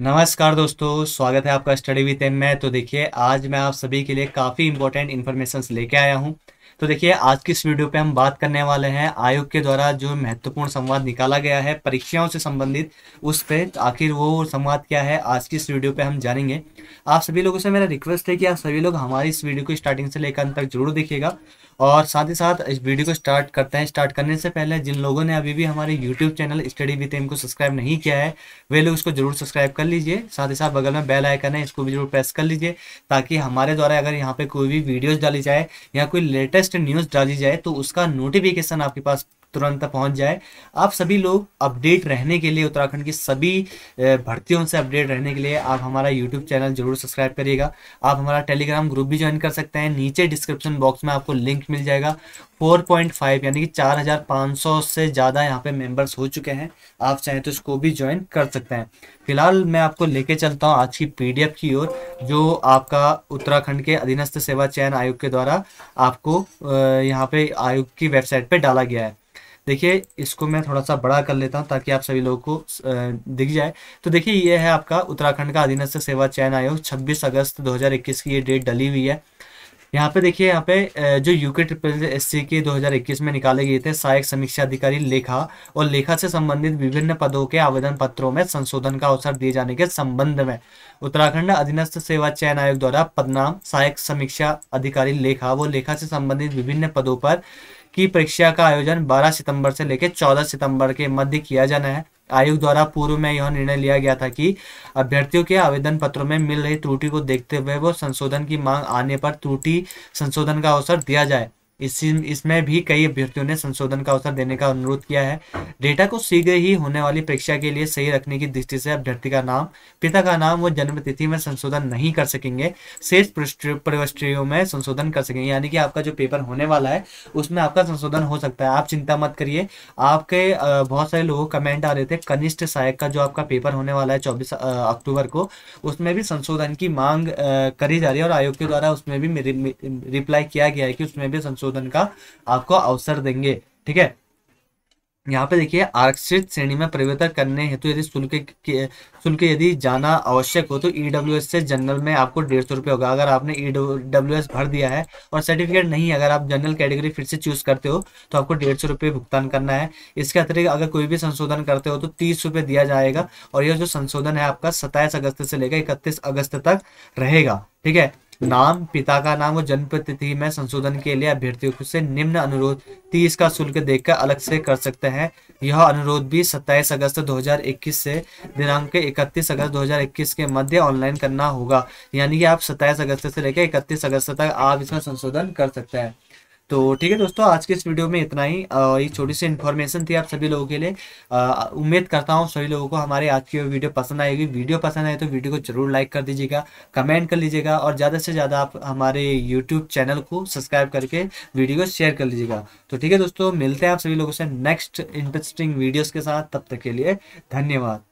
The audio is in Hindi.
नमस्कार दोस्तों स्वागत है आपका स्टडी विद एम में तो देखिए आज मैं आप सभी के लिए काफ़ी इंपॉर्टेंट इन्फॉर्मेशन लेके आया हूँ तो देखिए आज की इस वीडियो पे हम बात करने वाले हैं आयोग के द्वारा जो महत्वपूर्ण संवाद निकाला गया है परीक्षाओं से संबंधित उस पर आखिर वो संवाद क्या है आज की इस वीडियो पे हम जानेंगे आप सभी लोगों से मेरा रिक्वेस्ट है कि आप सभी लोग हमारी इस वीडियो को स्टार्टिंग से लेकर अंत तक जरूर देखिएगा और साथ ही साथ इस वीडियो को स्टार्ट करते हैं स्टार्ट करने से पहले जिन लोगों ने अभी भी हमारे YouTube channel study with M को सब्सक्राइब नहीं किया है वे लोग इसको जरूर सब्सक्राइब कर लीजिए साथ ही साथ बगल में बेल आइकन है इसको भी जरूर प्रेस कर लीजिए ताकि हमारे द्वारा अगर यहाँ पे कोई भी वीडियोज डाली जाए या कोई लेटेस्ट लेटेस्ट न्यूज डाली जाए तो उसका नोटिफिकेशन आपके पास तुरंत पहुंच जाए आप सभी लोग अपडेट रहने के लिए उत्तराखंड की सभी भर्तियों से अपडेट रहने के लिए आप हमारा यूट्यूब चैनल जरूर सब्सक्राइब करिएगा आप हमारा टेलीग्राम ग्रुप भी ज्वाइन कर सकते हैं नीचे डिस्क्रिप्शन बॉक्स में आपको लिंक मिल जाएगा 4.5 यानी कि 4,500 से ज़्यादा यहाँ पे मेंबर्स हो चुके हैं आप चाहें तो इसको भी ज्वाइन कर सकते हैं फिलहाल मैं आपको लेके चलता हूँ आज की पी की ओर जो आपका उत्तराखंड के अधीनस्थ सेवा चयन आयोग के द्वारा आपको यहाँ पे आयोग की वेबसाइट पे डाला गया है देखिए इसको मैं थोड़ा सा बड़ा कर लेता हूँ ताकि आप सभी लोगों को दिख जाए तो देखिए ये है आपका उत्तराखंड का अधीनस्थ सेवा चयन आयोग 26 अगस्त 2021 की ये डेट डली हुई है यहाँ पे देखिए यहाँ पे जो यूके ट्रिपल एस सी के 2021 में निकाले गए थे सहायक समीक्षा अधिकारी लेखा और लेखा से संबंधित विभिन्न पदों के आवेदन पत्रों में संशोधन का अवसर दिए जाने के संबंध में उत्तराखंड अधीनस्थ सेवा चयन आयोग द्वारा पदनाम सहायक समीक्षा अधिकारी लेखा व लेखा से संबंधित विभिन्न पदों पर की परीक्षा का आयोजन 12 सितंबर से लेकर 14 सितंबर के मध्य किया जाना है आयोग द्वारा पूर्व में यह निर्णय लिया गया था कि अभ्यर्थियों के आवेदन पत्रों में मिल रही त्रुटि को देखते हुए वो संशोधन की मांग आने पर त्रुटि संशोधन का अवसर दिया जाए इस इसमें भी कई अभ्यर्थियों ने संशोधन का अवसर देने का अनुरोध किया है डेटा को शीघ्र ही होने वाली परीक्षा के लिए सही रखने की दृष्टि से अभ्यर्थी का नाम पिता का नाम व जन्म तिथि में संशोधन नहीं कर सकेंगे शेष प्रविष्टियों में संशोधन कर सकेंगे यानी कि आपका जो पेपर होने वाला है उसमें आपका संशोधन हो सकता है आप चिंता मत करिए आपके बहुत सारे लोगों कमेंट आ रहे थे कनिष्ठ सहायक का जो आपका पेपर होने वाला है चौबीस अक्टूबर को उसमें भी संशोधन की मांग करी जा रही है और आयोग के द्वारा उसमें भी रिप्लाई किया गया है कि उसमें भी संशोधन संशोधन का आपको अवसर देंगे ठीक है यहाँ पे देखिए आरक्षित श्रेणी में परिवर्तन करने हेतु यदि शुल्क शुल्क यदि जाना आवश्यक हो तो ई e से जनरल में आपको डेढ़ सौ रुपये होगा अगर आपने ई e भर दिया है और सर्टिफिकेट नहीं अगर आप जनरल कैटेगरी फिर से चूज करते हो तो आपको डेढ़ सौ रुपये भुगतान करना है इसके अतिरिक्त अगर कोई भी संशोधन करते हो तो तीस दिया जाएगा और यह जो संशोधन है आपका सत्ताईस अगस्त से लेकर इकतीस अगस्त तक रहेगा ठीक है नाम पिता का नाम और जन्म तिथि में संशोधन के लिए अभ्यर्थियों से निम्न अनुरोध तीस का शुल्क देकर अलग से कर सकते हैं यह अनुरोध भी 27 अगस्त 2021 से दिनांक 31 अगस्त 2021 के मध्य ऑनलाइन करना होगा यानी कि आप 27 अगस्त से लेकर 31 अगस्त तक आप इसका संशोधन कर सकते हैं तो ठीक है दोस्तों आज के इस वीडियो में इतना ही ये छोटी सी इन्फॉर्मेशन थी आप सभी लोगों के लिए उम्मीद करता हूँ सभी लोगों को हमारे आज की वीडियो पसंद आएगी वीडियो पसंद आए तो वीडियो को जरूर लाइक कर दीजिएगा कमेंट कर लीजिएगा और ज़्यादा से ज़्यादा आप हमारे यूट्यूब चैनल को सब्सक्राइब करके वीडियो को शेयर कर लीजिएगा तो ठीक है दोस्तों मिलते हैं आप सभी लोगों से नेक्स्ट इंटरेस्टिंग वीडियोज़ के साथ तब तक के लिए धन्यवाद